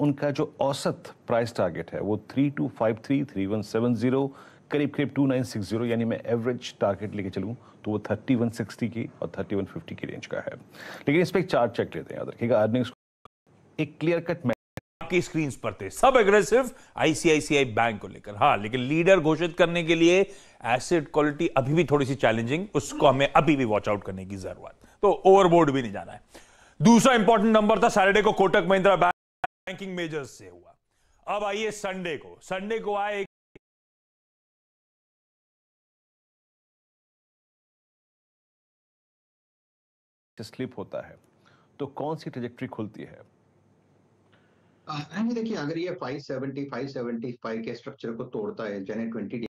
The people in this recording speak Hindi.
उनका जो औसत प्राइस टारगेट है वो three two five three three one seven zero करीब करीब टू नाइन सिक्स जीरो यानी मैं एवरेज टारगेट लेके चलूँ तो वो थर्टी वन सिक्सटी की और थर्टी वन फिफ्टी की रेंज का है लेकिन इस पर एक चार्ट चेक लेते हैं याद रखिएगा अर्निंग्स एक क्लियर कट आपकी स्क्रीन पर थे सब एग्रेसिव आईसीआईसीआई बैंक को लेकर हाँ लेकिन लीडर घोषित करने के लिए एसेट क्वालिटी अभी भी थोड़ी सी चैलेंजिंग उसको हमें अभी भी वॉच आउट करने की जरूरत तो ओवरबोर्ड भी नहीं जाना है दूसरा इंपॉर्टेंट नंबर था सैटरडे को Kotak Mahindra bank banking measures से हुआ अब आइए संडे को संडे को आए स्लिप होता है तो कौन सी ट्रेजेक्ट्री खुलती है देखिए अगर ये 570 575 के स्ट्रक्चर को तोड़ता है जेने 20